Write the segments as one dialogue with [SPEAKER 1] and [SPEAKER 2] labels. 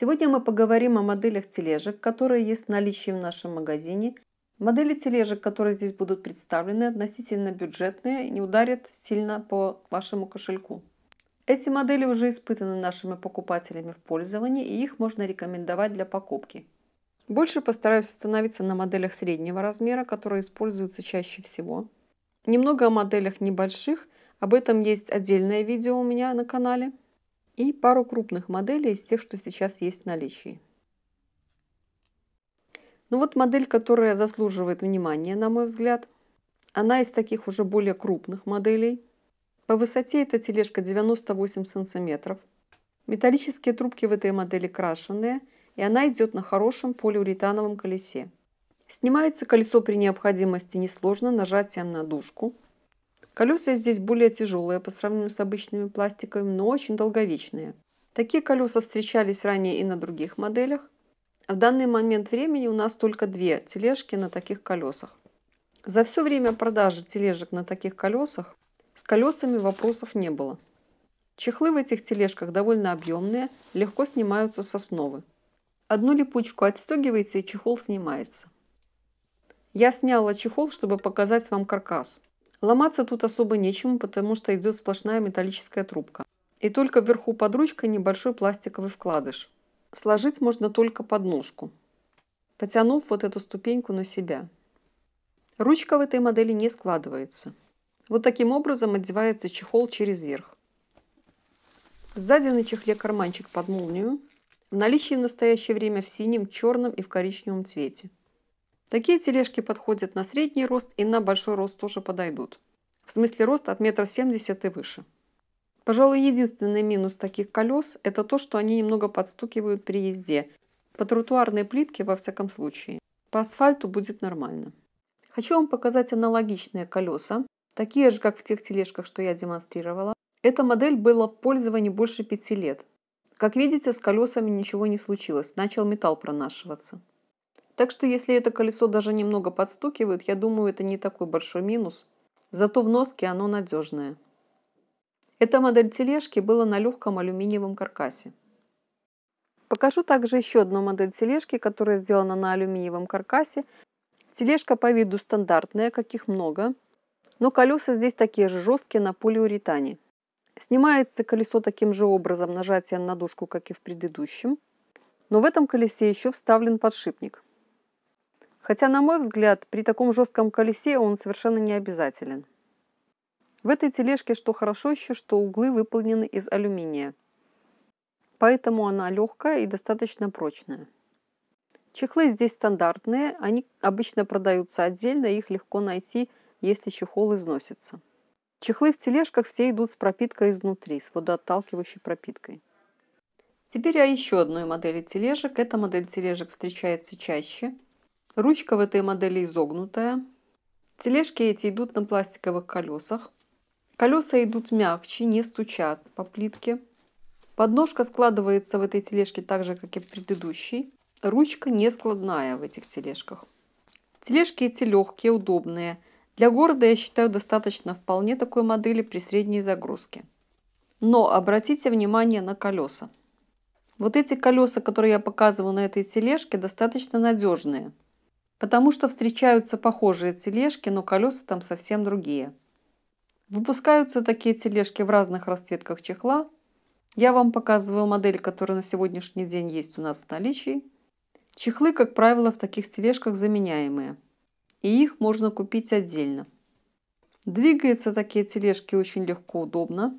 [SPEAKER 1] Сегодня мы поговорим о моделях тележек, которые есть в наличии в нашем магазине. Модели тележек, которые здесь будут представлены, относительно бюджетные и не ударят сильно по вашему кошельку. Эти модели уже испытаны нашими покупателями в пользовании и их можно рекомендовать для покупки. Больше постараюсь остановиться на моделях среднего размера, которые используются чаще всего. Немного о моделях небольших, об этом есть отдельное видео у меня на канале – и пару крупных моделей из тех, что сейчас есть в наличии. Ну вот модель, которая заслуживает внимания, на мой взгляд. Она из таких уже более крупных моделей. По высоте эта тележка 98 сантиметров. Металлические трубки в этой модели крашеные, и она идет на хорошем полиуретановом колесе. Снимается колесо при необходимости несложно нажатием на дужку – Колеса здесь более тяжелые по сравнению с обычными пластиками, но очень долговечные. Такие колеса встречались ранее и на других моделях. В данный момент времени у нас только две тележки на таких колесах. За все время продажи тележек на таких колесах с колесами вопросов не было. Чехлы в этих тележках довольно объемные, легко снимаются с основы. Одну липучку отстегивается и чехол снимается. Я сняла чехол, чтобы показать вам каркас – Ломаться тут особо нечему, потому что идет сплошная металлическая трубка. И только вверху под ручкой небольшой пластиковый вкладыш. Сложить можно только подножку, потянув вот эту ступеньку на себя. Ручка в этой модели не складывается. Вот таким образом одевается чехол через верх. Сзади на чехле карманчик под молнию. В наличии в настоящее время в синем, черном и в коричневом цвете. Такие тележки подходят на средний рост и на большой рост тоже подойдут. В смысле рост от метра семьдесят и выше. Пожалуй, единственный минус таких колес – это то, что они немного подстукивают при езде. По тротуарной плитке, во всяком случае. По асфальту будет нормально. Хочу вам показать аналогичные колеса, такие же, как в тех тележках, что я демонстрировала. Эта модель была в пользовании больше пяти лет. Как видите, с колесами ничего не случилось, начал металл пронашиваться. Так что если это колесо даже немного подстукивает, я думаю, это не такой большой минус. Зато в носке оно надежное. Эта модель тележки была на легком алюминиевом каркасе. Покажу также еще одну модель тележки, которая сделана на алюминиевом каркасе. Тележка по виду стандартная, каких много, но колеса здесь такие же жесткие на полиуретане. Снимается колесо таким же образом, нажатием на дужку, как и в предыдущем. Но в этом колесе еще вставлен подшипник. Хотя, на мой взгляд, при таком жестком колесе он совершенно не обязателен. В этой тележке что хорошо еще, что углы выполнены из алюминия. Поэтому она легкая и достаточно прочная. Чехлы здесь стандартные, они обычно продаются отдельно, их легко найти, если чехол износится. Чехлы в тележках все идут с пропиткой изнутри, с водоотталкивающей пропиткой. Теперь о еще одной модели тележек. Эта модель тележек встречается чаще – Ручка в этой модели изогнутая. Тележки эти идут на пластиковых колесах. Колеса идут мягче, не стучат по плитке. Подножка складывается в этой тележке так же, как и в предыдущей. Ручка не складная в этих тележках. Тележки эти легкие, удобные. Для города, я считаю, достаточно вполне такой модели при средней загрузке. Но обратите внимание на колеса. Вот эти колеса, которые я показываю на этой тележке, достаточно надежные потому что встречаются похожие тележки, но колеса там совсем другие. Выпускаются такие тележки в разных расцветках чехла. Я вам показываю модель, которая на сегодняшний день есть у нас в наличии. Чехлы, как правило, в таких тележках заменяемые, и их можно купить отдельно. Двигаются такие тележки очень легко, удобно.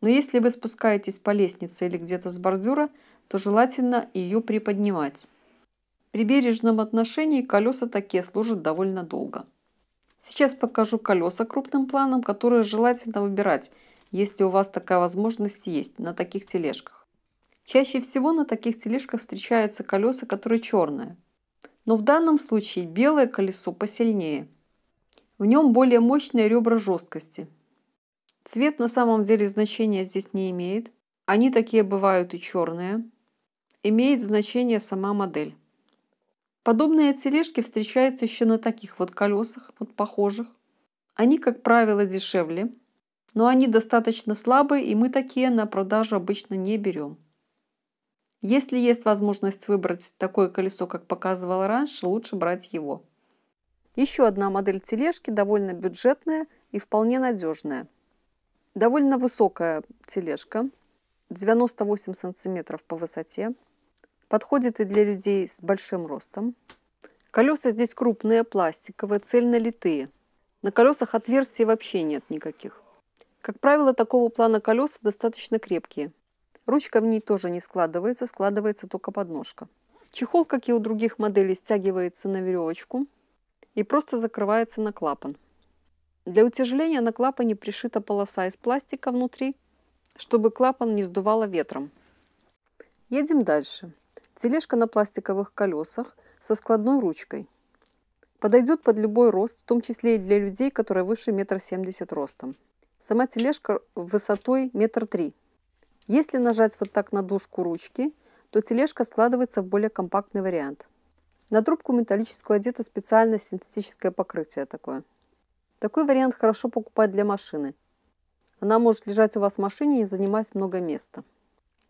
[SPEAKER 1] Но если вы спускаетесь по лестнице или где-то с бордюра, то желательно ее приподнимать. При бережном отношении колеса такие служат довольно долго. Сейчас покажу колеса крупным планом, которые желательно выбирать, если у вас такая возможность есть, на таких тележках. Чаще всего на таких тележках встречаются колеса, которые черные. Но в данном случае белое колесо посильнее. В нем более мощные ребра жесткости. Цвет на самом деле значения здесь не имеет. Они такие бывают и черные. Имеет значение сама модель. Подобные тележки встречаются еще на таких вот колесах, вот похожих. Они, как правило, дешевле, но они достаточно слабые, и мы такие на продажу обычно не берем. Если есть возможность выбрать такое колесо, как показывала раньше, лучше брать его. Еще одна модель тележки довольно бюджетная и вполне надежная. Довольно высокая тележка, 98 сантиметров по высоте, Подходит и для людей с большим ростом. Колеса здесь крупные, пластиковые, цельнолитые. На колесах отверстий вообще нет никаких. Как правило, такого плана колеса достаточно крепкие. Ручка в ней тоже не складывается, складывается только подножка. Чехол, как и у других моделей, стягивается на веревочку и просто закрывается на клапан. Для утяжеления на клапане пришита полоса из пластика внутри, чтобы клапан не сдувало ветром. Едем дальше. Тележка на пластиковых колесах со складной ручкой. Подойдет под любой рост, в том числе и для людей, которые выше метра семьдесят ростом. Сама тележка высотой метр три. Если нажать вот так на дужку ручки, то тележка складывается в более компактный вариант. На трубку металлическую одето специальное синтетическое покрытие такое. Такой вариант хорошо покупать для машины. Она может лежать у вас в машине и занимать много места.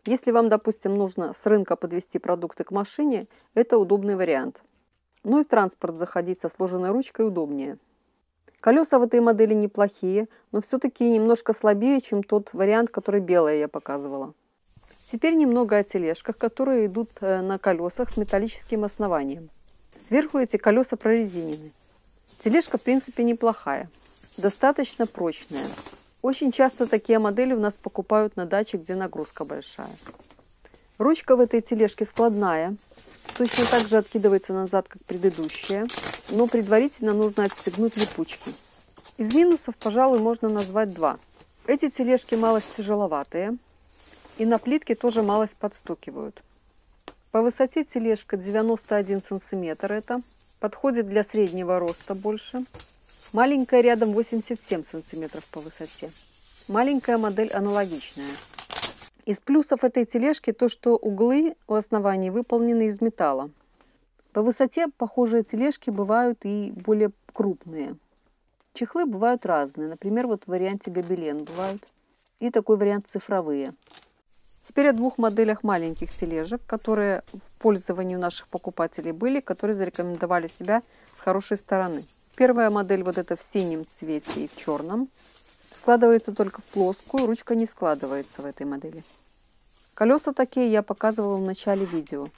[SPEAKER 1] Если вам, допустим, нужно с рынка подвести продукты к машине, это удобный вариант. Ну и в транспорт заходить со сложенной ручкой удобнее. Колеса в этой модели неплохие, но все-таки немножко слабее, чем тот вариант, который белая я показывала. Теперь немного о тележках, которые идут э, на колесах с металлическим основанием. Сверху эти колеса прорезинены. Тележка, в принципе, неплохая, достаточно прочная. Очень часто такие модели у нас покупают на даче, где нагрузка большая. Ручка в этой тележке складная, точно так же откидывается назад, как предыдущая, но предварительно нужно отстегнуть липучки. Из минусов, пожалуй, можно назвать два. Эти тележки малость тяжеловатые, и на плитке тоже малость подстукивают. По высоте тележка 91 сантиметр это, подходит для среднего роста больше, Маленькая рядом 87 сантиметров по высоте. Маленькая модель аналогичная. Из плюсов этой тележки то, что углы у оснований выполнены из металла. По высоте похожие тележки бывают и более крупные. Чехлы бывают разные. Например, вот в варианте гобелен бывают. И такой вариант цифровые. Теперь о двух моделях маленьких тележек, которые в пользовании у наших покупателей были, которые зарекомендовали себя с хорошей стороны. Первая модель вот эта в синем цвете и в черном. Складывается только в плоскую, ручка не складывается в этой модели. Колеса такие я показывала в начале видео.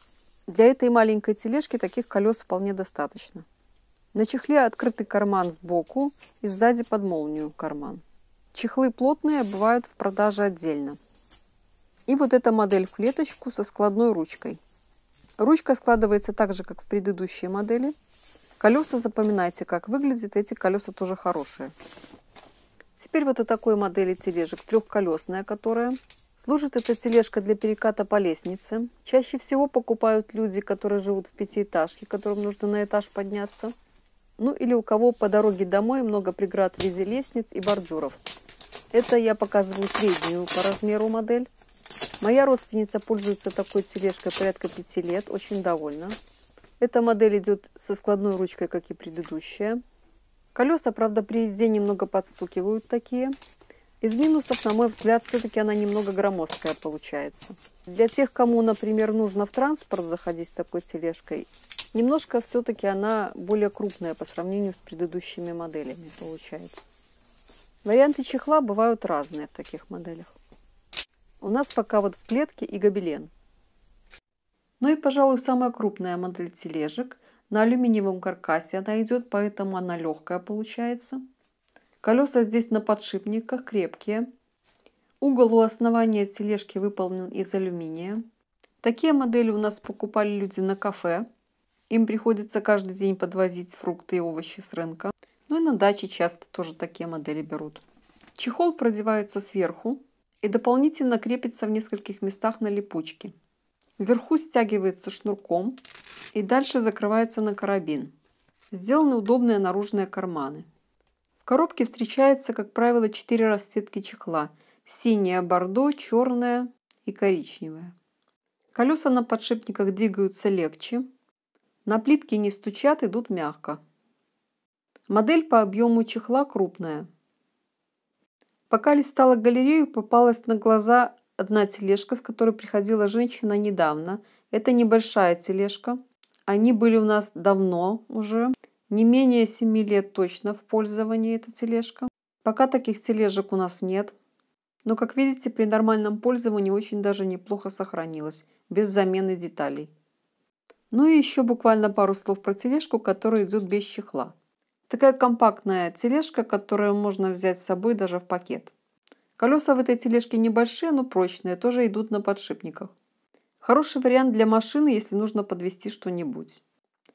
[SPEAKER 1] Для этой маленькой тележки таких колес вполне достаточно. На чехле открытый карман сбоку и сзади под молнию карман. Чехлы плотные, бывают в продаже отдельно. И вот эта модель в клеточку со складной ручкой. Ручка складывается так же, как в предыдущей модели – Колеса запоминайте, как выглядят. Эти колеса тоже хорошие. Теперь вот о такой модели тележек. Трехколесная, которая Служит эта тележка для переката по лестнице. Чаще всего покупают люди, которые живут в пятиэтажке, которым нужно на этаж подняться. Ну или у кого по дороге домой много преград в виде лестниц и бордюров. Это я показываю среднюю по размеру модель. Моя родственница пользуется такой тележкой порядка пяти лет, очень довольна. Эта модель идет со складной ручкой, как и предыдущая. Колеса, правда, при езде немного подстукивают такие. Из минусов, на мой взгляд, все-таки она немного громоздкая получается. Для тех, кому, например, нужно в транспорт заходить с такой тележкой, немножко все-таки она более крупная по сравнению с предыдущими моделями получается. Варианты чехла бывают разные в таких моделях. У нас пока вот в клетке и гобелен – ну и, пожалуй, самая крупная модель тележек. На алюминиевом каркасе она идет, поэтому она легкая получается. Колеса здесь на подшипниках крепкие. Угол у основания тележки выполнен из алюминия. Такие модели у нас покупали люди на кафе. Им приходится каждый день подвозить фрукты и овощи с рынка. Ну и на даче часто тоже такие модели берут. Чехол продевается сверху и дополнительно крепится в нескольких местах на липучке. Вверху стягивается шнурком и дальше закрывается на карабин. Сделаны удобные наружные карманы. В коробке встречается, как правило, четыре расцветки чехла. Синяя, бордо, черная и коричневая. Колеса на подшипниках двигаются легче. На плитке не стучат, идут мягко. Модель по объему чехла крупная. Пока листала галерею, попалась на глаза одна тележка, с которой приходила женщина недавно. Это небольшая тележка. Они были у нас давно уже, не менее 7 лет точно в пользовании эта тележка. Пока таких тележек у нас нет. Но, как видите, при нормальном пользовании очень даже неплохо сохранилась, без замены деталей. Ну и еще буквально пару слов про тележку, которая идет без чехла. Такая компактная тележка, которую можно взять с собой даже в пакет. Колеса в этой тележке небольшие, но прочные, тоже идут на подшипниках. Хороший вариант для машины, если нужно подвести что-нибудь.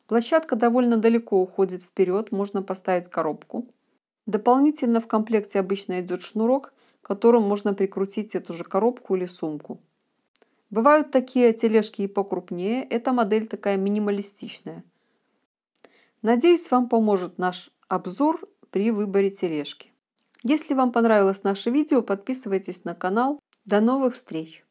[SPEAKER 1] Площадка довольно далеко уходит вперед, можно поставить коробку. Дополнительно в комплекте обычно идет шнурок, которым можно прикрутить эту же коробку или сумку. Бывают такие тележки и покрупнее, эта модель такая минималистичная. Надеюсь, вам поможет наш обзор при выборе тележки. Если вам понравилось наше видео, подписывайтесь на канал. До новых встреч!